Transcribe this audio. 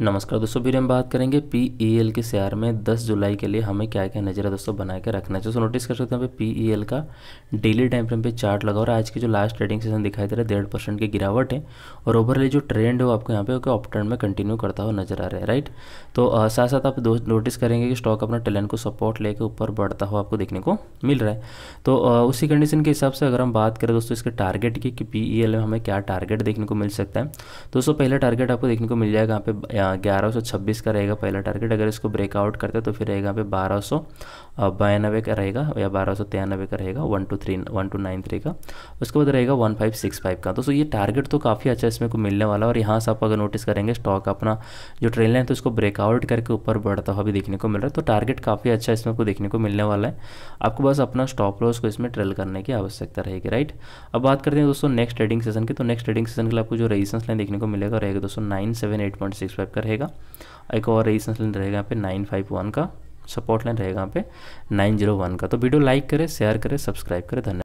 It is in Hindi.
नमस्कार दोस्तों फिर हम बात करेंगे पी ई एल के शेयर में 10 जुलाई के लिए हमें क्या क्या नजर है दोस्तों बना के रखना है दोस्तों नोटिस कर सकते हैं पी ई एल का डेली टाइम फ्रेम पे चार्ट लगा और आज की जो लास्ट ट्रेडिंग सेशन दिखाई दे रहा है डेढ़ परसेंट की गिरावट है और ओवरऑल जो ट्रेंड है वो आपको यहाँ पे ऑप ट्रेंड में कंटिन्यू करता हुआ नजर आ रहा है राइट तो साथ साथ आप नोटिस करेंगे कि स्टॉक अपना टैलेंट को सपोर्ट लेकर ऊपर बढ़ता हुआ आपको देखने को मिल रहा है तो उसी कंडीशन के हिसाब से अगर हम बात करें दोस्तों इसके टारगेट की पी ई एल में हमें क्या टारगेट देखने को मिल सकता है दोस्तों पहला टारगेट आपको देखने को मिल जाएगा यहाँ पे ग्यारह सौ छब्बीस का रहेगा पहला टारगेट अगर इसको ब्रेकआउट करते तो फिर रहेगा पे बारह सौ बयानबे का रहेगा या बारह सौ तिरानबे का रहेगा one two three one two nine three का उसके बाद रहेगा वन फाइव सिक्स फाइव का तो सो ये टारगेट तो काफ़ी अच्छा इसमें को मिलने वाला और यहाँ से आप अगर नोटिस करेंगे स्टॉक अपना जो ट्रेन है तो उसको ब्रेकआउट करके ऊपर बढ़ता हुआ भी देखने को मिल रहा है तो टारगेट काफ़ी अच्छा इसमें को देखने को मिलने वाला है आपको बस अपना स्टॉप लॉस को इसमें ट्रेल करने की आवश्यकता रहेगी राइट अब बात करते हैं दोस्तों नेक्स्ट ट्रेडिंग सेशन की तो नेक्स्ट ट्रेडिंग सेशन के लिए आपको जो रेजिस्टेंस लाइन देखने को मिलेगा रहेगा दोस्तों nine seven eight point six five तक का रहेगा एक और रेजिस्टेंस लाइन रहेगा यहाँ पे नाइन फाइव वन का सपोर्ट लाइन रहेगा यहाँ पे नाइन जीरो वन का तो वीडियो लाइक करें शेयर करें सब्सक्राइब करें धन्यवाद